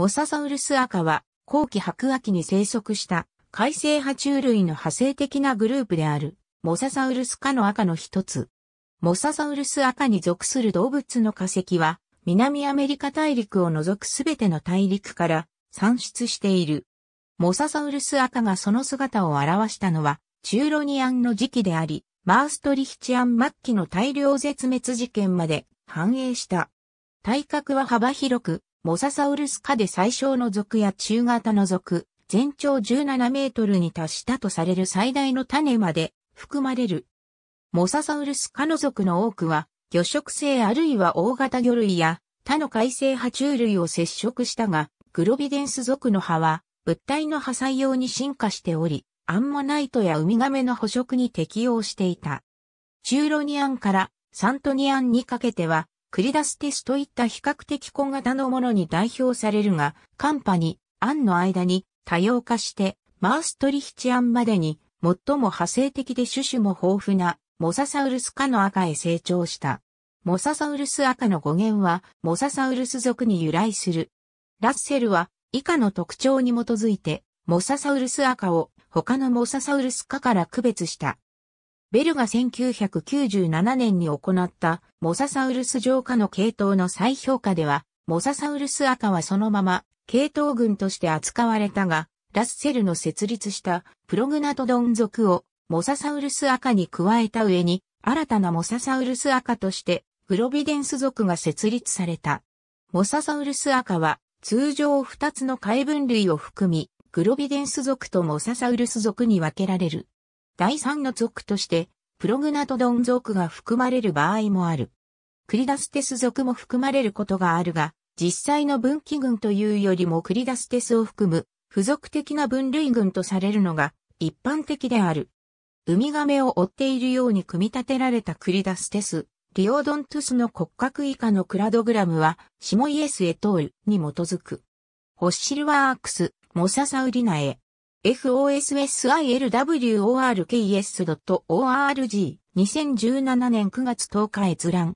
モササウルス赤は後期白亜紀に生息した海生爬虫類の派生的なグループであるモササウルス科の赤の一つ。モササウルス赤に属する動物の化石は南アメリカ大陸を除くすべての大陸から産出している。モササウルス赤がその姿を表したのはチューロニアンの時期であり、マーストリヒチアン末期の大量絶滅事件まで繁栄した。体格は幅広く、モササウルス科で最小の属や中型の属、全長17メートルに達したとされる最大の種まで含まれる。モササウルス科の属の多くは、魚食性あるいは大型魚類や他の海生爬虫類を接触したが、グロビデンス属の葉は物体の破砕用に進化しており、アンモナイトやウミガメの捕食に適応していた。チューロニアンからサントニアンにかけては繰り出すテスといった比較的小型のものに代表されるが、カンパに、アンの間に多様化して、マーストリヒチアンまでに、最も派生的で種々も豊富な、モササウルス科の赤へ成長した。モササウルス赤の語源は、モササウルス属に由来する。ラッセルは、以下の特徴に基づいて、モササウルス赤を他のモササウルス科から区別した。ベルが1997年に行ったモササウルス浄化の系統の再評価では、モササウルス赤はそのまま系統群として扱われたが、ラッセルの設立したプログナトドン属をモササウルス赤に加えた上に、新たなモササウルス赤としてグロビデンス属が設立された。モササウルス赤は通常2つの海分類を含み、グロビデンス属とモササウルス属に分けられる。第三の属として、プログナトドン属が含まれる場合もある。クリダステス属も含まれることがあるが、実際の分岐群というよりもクリダステスを含む付属的な分類群とされるのが一般的である。ウミガメを追っているように組み立てられたクリダステス、リオドントゥスの骨格以下のクラドグラムは、シモイエスエトールに基づく。ホッシルワークス、モササウリナエ、fosilworks.org s 2017年9月10日閲覧。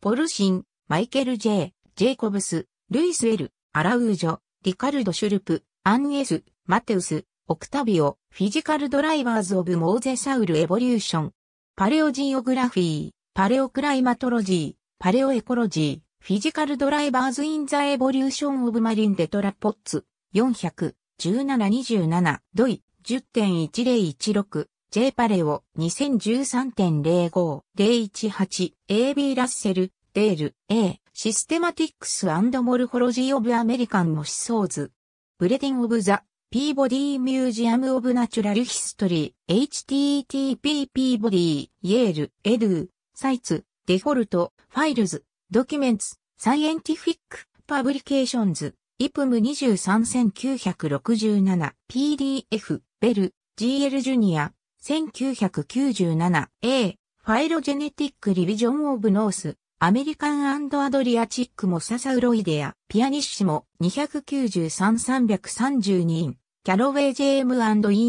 ポルシン、マイケル・ J、ジェイコブス、ルイス・エル、アラウージョ、リカルド・シュルプ、アン・エス、マテウス、オクタビオ、フィジカル・ドライバーズ・オブ・モーゼサウル・エボリューション、パレオジオグラフィー、パレオクライマトロジー、パレオエコロジー、フィジカル・ドライバーズ・イン・ザ・エボリューション・オブ・マリン・デトラポッツ、400。1727、ドイ、10.1016、J パレオ、2013.05、018、AB ラッセル、デール、A、システマティックスモルフォロジー・オブ・アメリカン・モシソーズ、ブレディン・オブ・ザ・ピーボディ・ミュージアム・オブ・ナチュラル・ヒストリー、HTTP・ ピーボディ、イェール、エドゥ、サイツ、デフォルト、ファイルズ、ドキュメンツ、サイエンティフィック、パブリケーションズ、イプム23967、PDF、ベル、GL ジュニア、1997、A、ファイロジェネティック・リビジョン・オブ・ノース、アメリカンアドリアチック・モササウロイデア、ピアニッシモ、293332イン、キャロウェイ・ジェーム・イ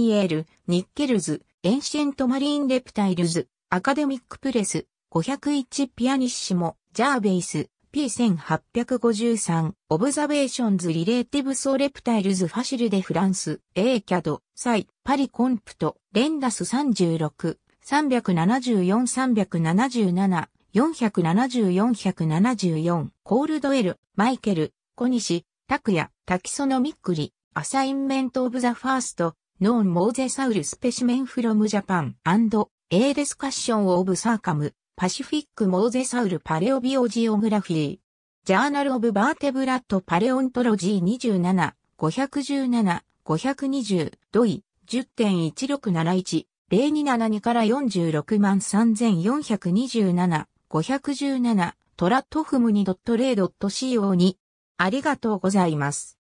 ーエル、ニッケルズ、エンシェント・マリン・レプタイルズ、アカデミック・プレス、501ピアニッシモ、ジャーベイス、P1853 オブザベーションズリレーティブソーレプタイルズファシルデ・フランス A キャドサイパリコンプトレンダス36 374-377-474-474コールドエル、マイケル、コニシ、タクヤ、タキソノミックリ、アサインメントオブザファースト、ノーンモーゼサウルスペシメンフロムジャパン、アンド、エーデスカッションオブサーカム。パシフィック・モーゼサウル・パレオビオジオグラフィー。ジャーナル・オブ・バーテブラッド・パレオントロジー27、517、520、ドイ、10.1671、027から46万3427、517、トラットフムに .0.co に。ありがとうございます。